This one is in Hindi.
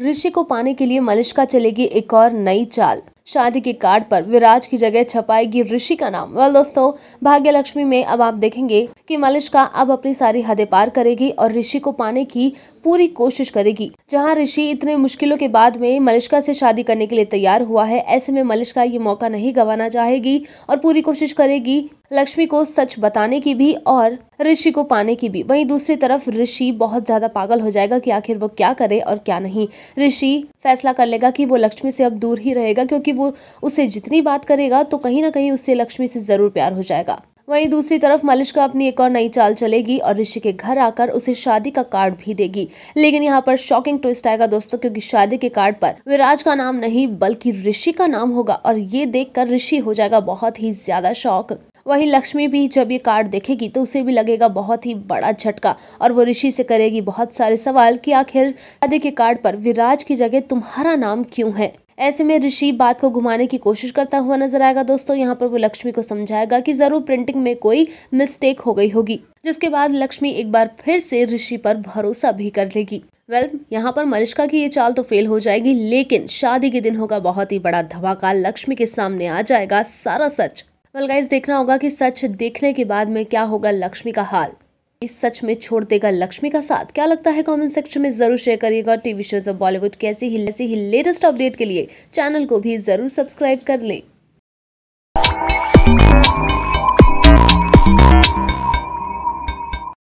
ऋषि को पाने के लिए मलिश्का चलेगी एक और नई चाल शादी के कार्ड पर विराज की जगह छपाएगी ऋषि का नाम वेल दोस्तों भाग्य लक्ष्मी में अब आप देखेंगे कि मलिश्का अब अपनी सारी हदें पार करेगी और ऋषि को पाने की पूरी कोशिश करेगी जहां ऋषि इतने मुश्किलों के बाद में मलिश्का से शादी करने के लिए तैयार हुआ है ऐसे में मलिश्का ये मौका नहीं गंवाना चाहेगी और पूरी कोशिश करेगी लक्ष्मी को सच बताने की भी और ऋषि को पाने की भी वहीं दूसरी तरफ ऋषि बहुत ज्यादा पागल हो जाएगा कि आखिर वो क्या करे और क्या नहीं ऋषि फैसला कर लेगा कि वो लक्ष्मी से अब दूर ही रहेगा क्योंकि वो उसे जितनी बात करेगा तो कहीं ना कहीं उससे लक्ष्मी से जरूर प्यार हो जाएगा वहीं दूसरी तरफ मलिश का अपनी एक और नई चाल चलेगी और ऋषि के घर आकर उसे शादी का कार्ड भी देगी लेकिन यहाँ पर शॉकिंग ट्विस्ट आएगा दोस्तों क्योंकि शादी के कार्ड पर विराज का नाम नहीं बल्कि ऋषि का नाम होगा और ये देखकर ऋषि हो जाएगा बहुत ही ज्यादा शौक वहीं लक्ष्मी भी जब ये कार्ड देखेगी तो उसे भी लगेगा बहुत ही बड़ा झटका और वो ऋषि से करेगी बहुत सारे सवाल कि आखिर शादी के कार्ड पर विराज की जगह तुम्हारा नाम क्यों है ऐसे में ऋषि बात को घुमाने की कोशिश करता हुआ नजर आएगा दोस्तों यहाँ पर वो लक्ष्मी को समझाएगा कि जरूर प्रिंटिंग में कोई मिस्टेक हो गई होगी जिसके बाद लक्ष्मी एक बार फिर से ऋषि पर भरोसा भी कर लेगी वेल well, यहाँ पर मलिश्का की ये चाल तो फेल हो जाएगी लेकिन शादी के दिन होगा बहुत ही बड़ा धमाका लक्ष्मी के सामने आ जाएगा सारा सच वेल गाइज देखना होगा कि सच देखने के बाद में क्या होगा लक्ष्मी का हाल इस सच में छोड़ देगा लक्ष्मी का साथ क्या लगता है कमेंट सेक्शन में जरूर शेयर करिएगा टीवी शोज ऑफ बॉलीवुड के ही ऐसी ही लेटेस्ट अपडेट के लिए चैनल को भी जरूर सब्सक्राइब कर लें